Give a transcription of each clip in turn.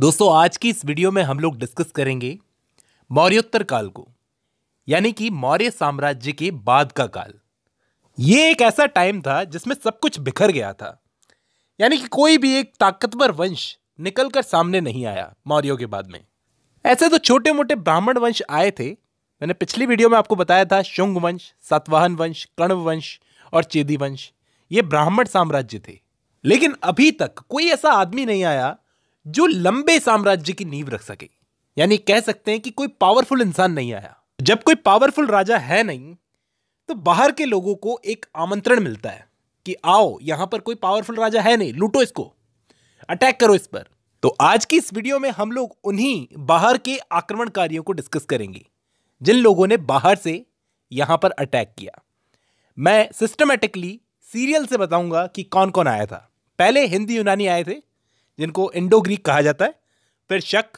दोस्तों आज की इस वीडियो में हम लोग डिस्कस करेंगे मौर्योत्तर काल को यानी कि मौर्य साम्राज्य के बाद का काल ये एक ऐसा टाइम था जिसमें सब कुछ बिखर गया था यानी कि कोई भी एक ताकतवर वंश निकलकर सामने नहीं आया मौर्यों के बाद में ऐसे तो छोटे मोटे ब्राह्मण वंश आए थे मैंने पिछली वीडियो में आपको बताया था शुंग वंश सातवाहन वंश कण्व वंश और चेदी वंश ये ब्राह्मण साम्राज्य थे लेकिन अभी तक कोई ऐसा आदमी नहीं आया जो लंबे साम्राज्य की नींव रख सके यानी कह सकते हैं कि कोई पावरफुल इंसान नहीं आया जब कोई पावरफुल राजा है नहीं तो बाहर के लोगों को एक आमंत्रण मिलता है कि आओ यहां पर कोई पावरफुल राजा है नहीं लूटो इसको अटैक करो इस पर तो आज की इस वीडियो में हम लोग उन्हीं बाहर के आक्रमणकारियों को डिस्कस करेंगे जिन लोगों ने बाहर से यहां पर अटैक किया मैं सिस्टमेटिकली सीरियल से बताऊंगा कि कौन कौन आया था पहले हिंदी यूनानी आए थे जिनको इंडो ग्रीक कहा जाता है फिर शक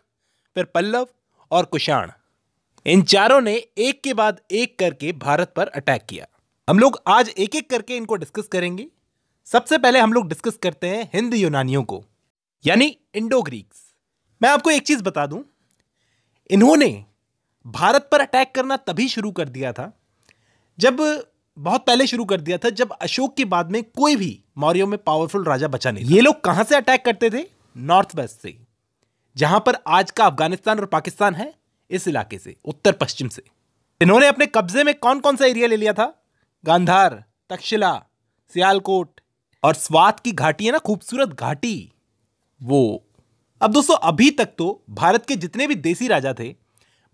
फिर पल्लव और कुषाण इन चारों ने एक के बाद एक करके भारत पर अटैक किया हम लोग आज एक एक करके इनको डिस्कस करेंगे सबसे पहले हम लोग डिस्कस करते हैं हिंद यूनानियों को यानी इंडो ग्रीक्स मैं आपको एक चीज़ बता दूं इन्होंने भारत पर अटैक करना तभी शुरू कर दिया था जब बहुत पहले शुरू कर दिया था जब अशोक के बाद में कोई भी मौर्यों में पावरफुल राजा बचा नहीं ये लोग कहाँ से अटैक करते थे नॉर्थ वेस्ट से जहां पर आज का अफगानिस्तान और पाकिस्तान है इस इलाके से उत्तर पश्चिम से इन्होंने अपने कब्जे में कौन कौन सा एरिया ले लिया था गांधार तक्षशिला सियालकोट और स्वात की घाटी है ना खूबसूरत घाटी वो अब दोस्तों अभी तक तो भारत के जितने भी देसी राजा थे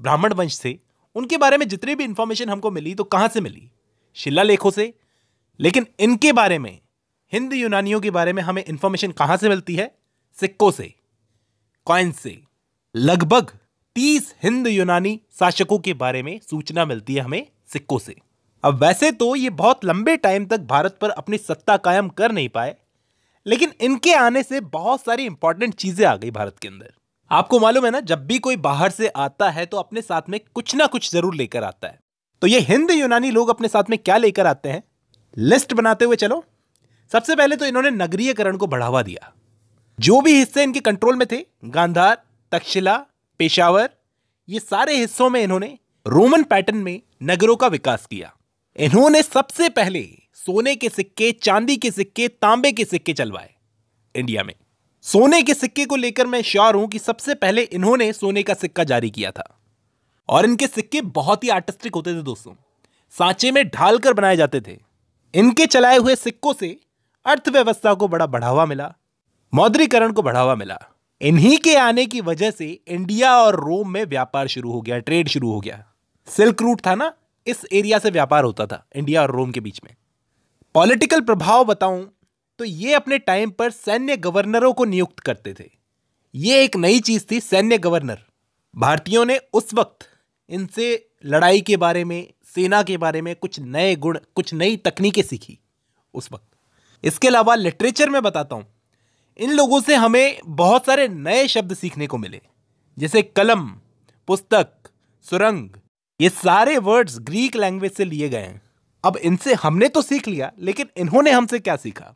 ब्राह्मण वंश थे उनके बारे में जितनी भी इंफॉर्मेशन हमको मिली तो कहाँ से मिली शिला लेखों से लेकिन इनके बारे में हिंदी यूनानियों के बारे में हमें इंफॉर्मेशन कहां से मिलती है सिक्कों से कॉइन से लगभग तीस हिंद यूनानी शासकों के बारे में सूचना मिलती है हमें सिक्कों से अब वैसे तो ये बहुत लंबे टाइम तक भारत पर अपनी सत्ता कायम कर नहीं पाए लेकिन इनके आने से बहुत सारी इंपॉर्टेंट चीजें आ गई भारत के अंदर आपको मालूम है ना जब भी कोई बाहर से आता है तो अपने साथ में कुछ ना कुछ जरूर लेकर आता है तो ये हिंद यूनानी लोग अपने साथ में क्या लेकर आते हैं लिस्ट बनाते हुए चलो सबसे पहले तो इन्होंने नगरीयकरण को बढ़ावा दिया जो भी हिस्से इनके कंट्रोल में थे गांधार तक्षशिला पेशावर ये सारे हिस्सों में इन्होंने रोमन पैटर्न में नगरों का विकास किया इन्होंने सबसे पहले सोने के सिक्के चांदी के सिक्के तांबे के सिक्के चलवाए इंडिया में सोने के सिक्के को लेकर मैं श्योर हूं कि सबसे पहले इन्होंने सोने का सिक्का जारी किया था और इनके सिक्के बहुत ही आर्टिस्टिक होते थे दोस्तों सांचे में ढाल कर बनाए जाते थे इनके चलाए हुए सिक्कों से अर्थव्यवस्था को बड़ा बढ़ावा मिला मौद्रीकरण को बढ़ावा मिला इन्हीं के आने की वजह से इंडिया और रोम में व्यापार शुरू हो गया ट्रेड शुरू हो गया सिल्क रूट था ना इस एरिया से व्यापार होता था इंडिया और रोम के बीच में पॉलिटिकल प्रभाव बताऊं तो ये अपने टाइम पर सैन्य गवर्नरों को नियुक्त करते थे ये एक नई चीज थी सैन्य गवर्नर भारतीयों ने उस वक्त इनसे लड़ाई के बारे में सेना के बारे में कुछ नए गुण कुछ नई तकनीकें सीखी उस वक्त इसके अलावा लिटरेचर में बताता हूँ इन लोगों से हमें बहुत सारे नए शब्द सीखने को मिले जैसे कलम पुस्तक सुरंग ये सारे वर्ड्स ग्रीक लैंग्वेज से लिए गए हैं अब इनसे हमने तो सीख लिया लेकिन इन्होंने हमसे क्या सीखा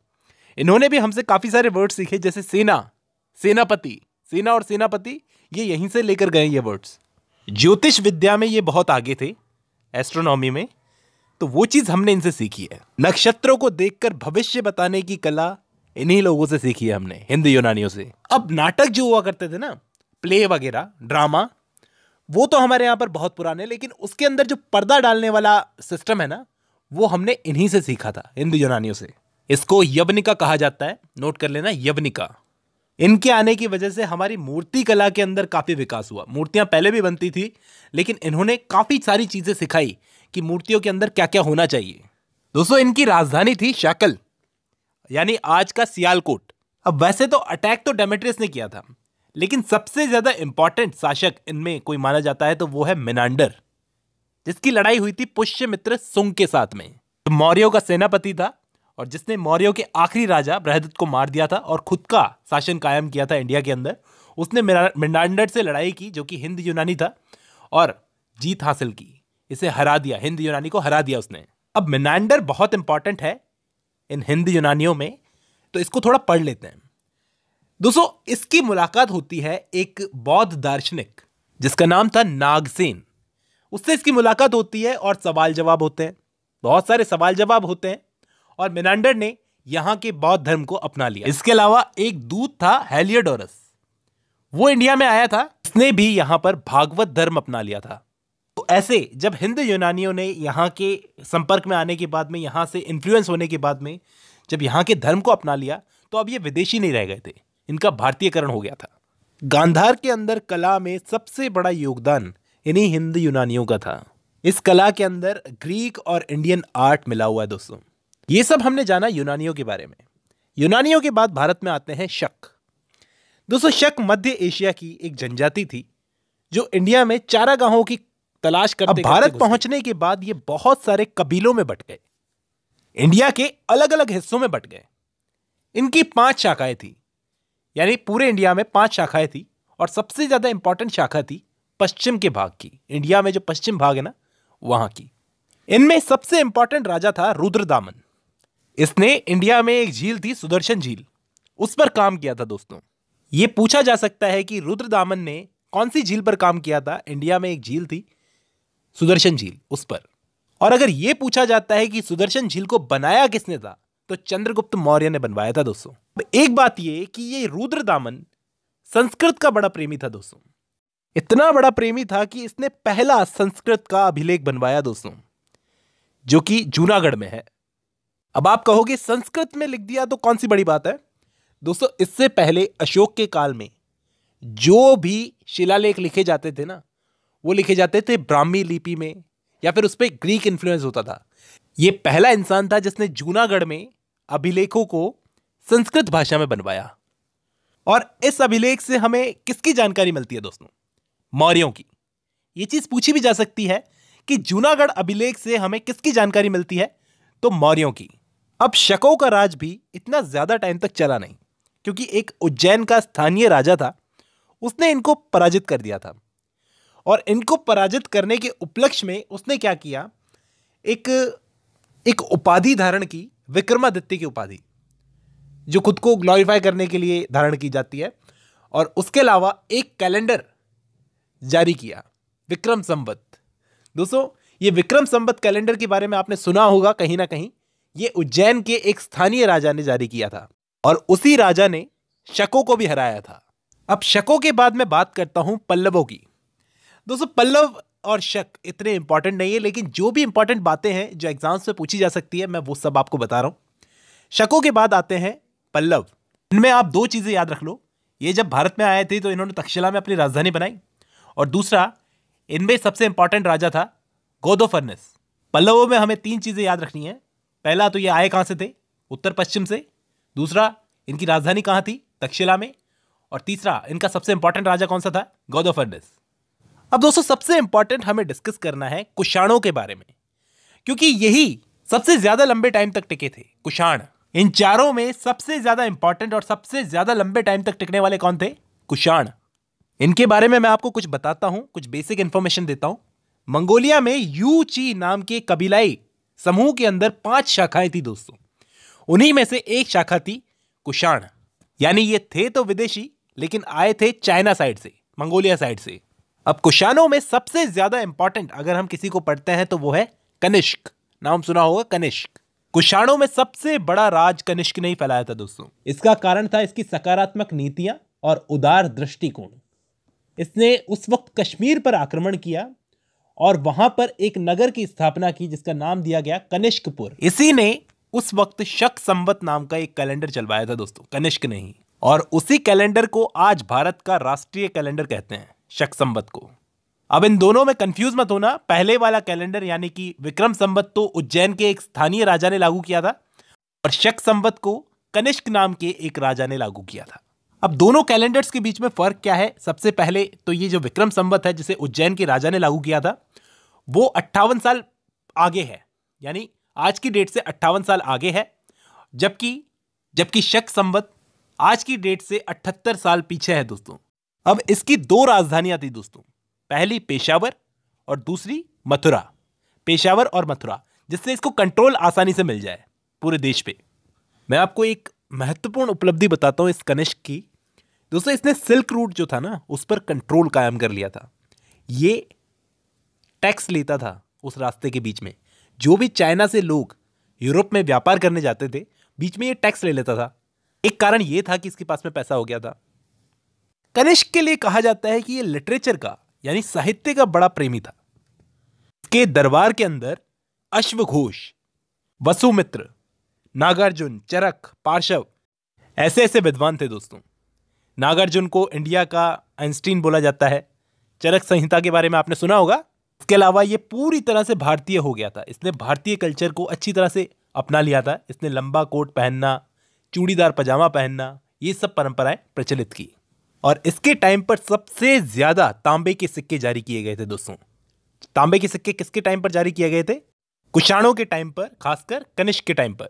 इन्होंने भी हमसे काफ़ी सारे वर्ड्स सीखे जैसे सेना सेनापति सेना और सेनापति ये यहीं से लेकर गए ये वर्ड्स ज्योतिष विद्या में ये बहुत आगे थे एस्ट्रोनॉमी में तो वो चीज़ हमने इनसे सीखी है नक्षत्रों को देखकर भविष्य बताने की कला इन्हीं लोगों से सीखी है हमने हिंदी यूनानियों से अब नाटक जो हुआ करते थे ना प्ले वगैरह ड्रामा वो तो हमारे यहाँ पर बहुत पुराने लेकिन उसके अंदर जो पर्दा डालने वाला सिस्टम है ना वो हमने इन्हीं से सीखा था हिंदी यूनानियों से इसको यवनिका कहा जाता है नोट कर लेना यवनिका इनके आने की वजह से हमारी मूर्ति कला के अंदर काफ़ी विकास हुआ मूर्तियां पहले भी बनती थी लेकिन इन्होंने काफ़ी सारी चीज़ें सिखाई कि मूर्तियों के अंदर क्या क्या होना चाहिए दोस्तों इनकी राजधानी थी शकल यानी आज का सियालकोट अब वैसे तो अटैक तो डेमेट्रियस ने किया था लेकिन सबसे ज्यादा इंपॉर्टेंट शासक इनमें कोई माना जाता है तो वो है मिनांडर जिसकी लड़ाई हुई थी पुष्य मित्र सुंग के साथ में तो मौर्यों का सेनापति था और जिसने मौर्य के आखिरी राजा बृहदत्त को मार दिया था और खुद का शासन कायम किया था इंडिया के अंदर उसने मिनांडर से लड़ाई की जो कि हिंद यूनानी था और जीत हासिल की इसे हरा दिया हिंद यूनानी को हरा दिया उसने अब मिनांडर बहुत इंपॉर्टेंट है इन हिंद यूनानियों में तो इसको थोड़ा पढ़ लेते हैं दोस्तों इसकी मुलाकात होती है एक बौद्ध दार्शनिक जिसका नाम था नागसेन उससे इसकी मुलाकात होती है और सवाल जवाब होते हैं बहुत सारे सवाल जवाब होते हैं और मिनांडर ने यहाँ के बौद्ध धर्म को अपना लिया इसके अलावा एक दूत था हेलियोडोरस वो इंडिया में आया था उसने भी यहाँ पर भागवत धर्म अपना लिया था ऐसे जब हिंद यूनानियों ने यहाँ के संपर्क में आने के बाद में यहाँ से इन्फ्लुएंस होने के बाद में जब यहाँ के धर्म को अपना लिया तो अब ये विदेशी नहीं रह गए थे इनका भारतीयकरण हो गया था गांधार के अंदर कला में सबसे बड़ा योगदान इन्हीं हिंद यूनानियों का था इस कला के अंदर ग्रीक और इंडियन आर्ट मिला हुआ है दोस्तों ये सब हमने जाना यूनानियों के बारे में यूनानियों के बाद भारत में आते हैं शक दोस्तों शक मध्य एशिया की एक जनजाति थी जो इंडिया में चारागाहों की तलाश करते अब करते भारत पहुंचने के बाद ये बहुत सारे कबीलों में बट गए इंडिया के अलग अलग हिस्सों में बट गए इनकी पांच शाखाएं थी यानी पूरे इंडिया में पांच शाखाएं थी और सबसे ज्यादा इंपॉर्टेंट शाखा थी पश्चिम के भाग की इंडिया में जो पश्चिम भाग है ना वहां की इनमें सबसे इंपॉर्टेंट राजा था रुद्रदामन इसने इंडिया में एक झील थी सुदर्शन झील उस पर काम किया था दोस्तों ये पूछा जा सकता है कि रुद्रदामन ने कौन सी झील पर काम किया था इंडिया में एक झील थी सुदर्शन झील उस पर और अगर ये पूछा जाता है कि सुदर्शन झील को बनाया किसने था तो चंद्रगुप्त मौर्य ने बनवाया था दोस्तों एक बात ये कि ये रुद्र दामन संस्कृत का बड़ा प्रेमी था दोस्तों इतना बड़ा प्रेमी था कि इसने पहला संस्कृत का अभिलेख बनवाया दोस्तों जो कि जूनागढ़ में है अब आप कहोगे संस्कृत में लिख दिया तो कौन सी बड़ी बात है दोस्तों इससे पहले अशोक के काल में जो भी शिलालेख लिखे जाते थे ना वो लिखे जाते थे ब्राह्मी लिपि में या फिर उस पर ग्रीक इन्फ्लुएंस होता था ये पहला इंसान था जिसने जूनागढ़ में अभिलेखों को संस्कृत भाषा में बनवाया और इस अभिलेख से हमें किसकी जानकारी मिलती है दोस्तों मौर्यों की ये चीज़ पूछी भी जा सकती है कि जूनागढ़ अभिलेख से हमें किसकी जानकारी मिलती है तो मौर्यों की अब शकों का राज भी इतना ज़्यादा टाइम तक चला नहीं क्योंकि एक उज्जैन का स्थानीय राजा था उसने इनको पराजित कर दिया था और इनको पराजित करने के उपलक्ष्य में उसने क्या किया एक एक उपाधि धारण की विक्रमादित्य की उपाधि जो खुद को ग्लोरीफाई करने के लिए धारण की जाती है और उसके अलावा एक कैलेंडर जारी किया विक्रम संबत दोस्तों ये विक्रम संबत कैलेंडर के बारे में आपने सुना होगा कहीं ना कहीं ये उज्जैन के एक स्थानीय राजा ने जारी किया था और उसी राजा ने शकों को भी हराया था अब शकों के बाद मैं बात करता हूं पल्लवों की दोस्तों पल्लव और शक इतने इंपॉर्टेंट नहीं है लेकिन जो भी इंपॉर्टेंट बातें हैं जो एग्जाम्स में पूछी जा सकती है मैं वो सब आपको बता रहा हूं शकों के बाद आते हैं पल्लव इनमें आप दो चीज़ें याद रख लो ये जब भारत में आए थे तो इन्होंने तक्षशिला में अपनी राजधानी बनाई और दूसरा इनमें सबसे इंपॉर्टेंट राजा था फर्नेस पल्लवों में हमें तीन चीज़ें याद रखनी है पहला तो ये आए कहाँ से थे उत्तर पश्चिम से दूसरा इनकी राजधानी कहाँ थी तक्षशिला में और तीसरा इनका सबसे इंपॉर्टेंट राजा कौन सा था फर्नेस अब दोस्तों सबसे इंपॉर्टेंट हमें डिस्कस करना है कुषाणों के बारे में क्योंकि यही सबसे ज्यादा लंबे टाइम तक टिके थे कुषाण इन चारों में सबसे ज्यादा इंपॉर्टेंट और सबसे ज्यादा लंबे टाइम तक टिकने वाले कौन थे कुषाण इनके बारे में मैं आपको कुछ बताता हूं कुछ बेसिक इंफॉर्मेशन देता हूं मंगोलिया में यू ची नाम के कबीलाई समूह के अंदर पांच शाखाएं थी दोस्तों उन्हीं में से एक शाखा थी कुषाण यानी ये थे तो विदेशी लेकिन आए थे चाइना साइड से मंगोलिया साइड से अब कुशानों में सबसे ज्यादा इंपॉर्टेंट अगर हम किसी को पढ़ते हैं तो वो है कनिष्क नाम सुना होगा कनिष्क कुशाणों में सबसे बड़ा राज कनिष्क ने ही फैलाया था दोस्तों इसका कारण था इसकी सकारात्मक नीतियां और उदार दृष्टिकोण इसने उस वक्त कश्मीर पर आक्रमण किया और वहां पर एक नगर की स्थापना की जिसका नाम दिया गया कनिष्कपुर इसी ने उस वक्त शक संवत नाम का एक कैलेंडर चलवाया था दोस्तों कनिष्क ने ही और उसी कैलेंडर को आज भारत का राष्ट्रीय कैलेंडर कहते हैं शक संबत को अब इन दोनों में कंफ्यूज मत होना पहले वाला कैलेंडर यानी कि विक्रम संबत तो उज्जैन के एक स्थानीय राजा ने लागू किया था और शक संबत को कनिष्क नाम के एक राजा ने लागू किया था अब दोनों कैलेंडर्स के बीच में फर्क क्या है सबसे पहले तो ये जो विक्रम संबत है जिसे उज्जैन के राजा ने लागू किया था वो अट्ठावन साल आगे है यानी आज की डेट से अट्ठावन साल आगे है जबकि जबकि शक संबत आज की डेट से अठहत्तर साल पीछे है दोस्तों अब इसकी दो राजधानियां थी दोस्तों पहली पेशावर और दूसरी मथुरा पेशावर और मथुरा जिससे इसको कंट्रोल आसानी से मिल जाए पूरे देश पे मैं आपको एक महत्वपूर्ण उपलब्धि बताता हूँ इस कनिष्क की दोस्तों इसने सिल्क रूट जो था ना उस पर कंट्रोल कायम कर लिया था ये टैक्स लेता था उस रास्ते के बीच में जो भी चाइना से लोग यूरोप में व्यापार करने जाते थे बीच में ये टैक्स ले लेता था एक कारण ये था कि इसके पास में पैसा हो गया था कनिष्क के लिए कहा जाता है कि ये लिटरेचर का यानी साहित्य का बड़ा प्रेमी था के दरबार के अंदर अश्वघोष वसुमित्र नागार्जुन चरक पार्शव ऐसे ऐसे विद्वान थे दोस्तों नागार्जुन को इंडिया का आइंस्टीन बोला जाता है चरक संहिता के बारे में आपने सुना होगा इसके अलावा ये पूरी तरह से भारतीय हो गया था इसने भारतीय कल्चर को अच्छी तरह से अपना लिया था इसने लंबा कोट पहनना चूड़ीदार पजामा पहनना ये सब परंपराएं प्रचलित की और इसके टाइम पर सबसे ज़्यादा तांबे के सिक्के जारी किए गए थे दोस्तों तांबे के सिक्के किसके टाइम पर जारी किए गए थे कुशाणों के टाइम पर खासकर कनिष्क के टाइम पर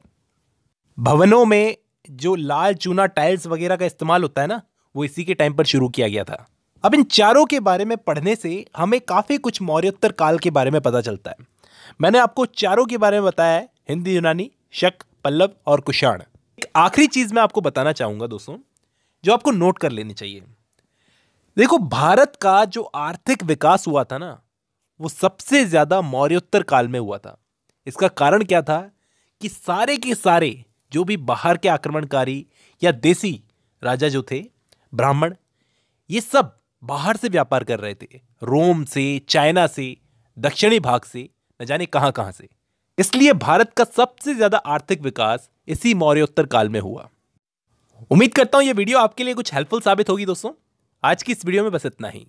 भवनों में जो लाल चूना टाइल्स वगैरह का इस्तेमाल होता है ना वो इसी के टाइम पर शुरू किया गया था अब इन चारों के बारे में पढ़ने से हमें काफ़ी कुछ मौर्योत्तर काल के बारे में पता चलता है मैंने आपको चारों के बारे में बताया है हिंदी यूनानी शक पल्लव और कुशाण एक आखिरी चीज़ मैं आपको बताना चाहूंगा दोस्तों जो आपको नोट कर लेनी चाहिए देखो भारत का जो आर्थिक विकास हुआ था ना वो सबसे ज़्यादा मौर्योत्तर काल में हुआ था इसका कारण क्या था कि सारे के सारे जो भी बाहर के आक्रमणकारी या देसी राजा जो थे ब्राह्मण ये सब बाहर से व्यापार कर रहे थे रोम से चाइना से दक्षिणी भाग से न जाने कहाँ कहाँ से इसलिए भारत का सबसे ज़्यादा आर्थिक विकास इसी मौर्योत्तर काल में हुआ उम्मीद करता हूँ ये वीडियो आपके लिए कुछ हेल्पफुल साबित होगी दोस्तों आज की इस वीडियो में बस इतना ही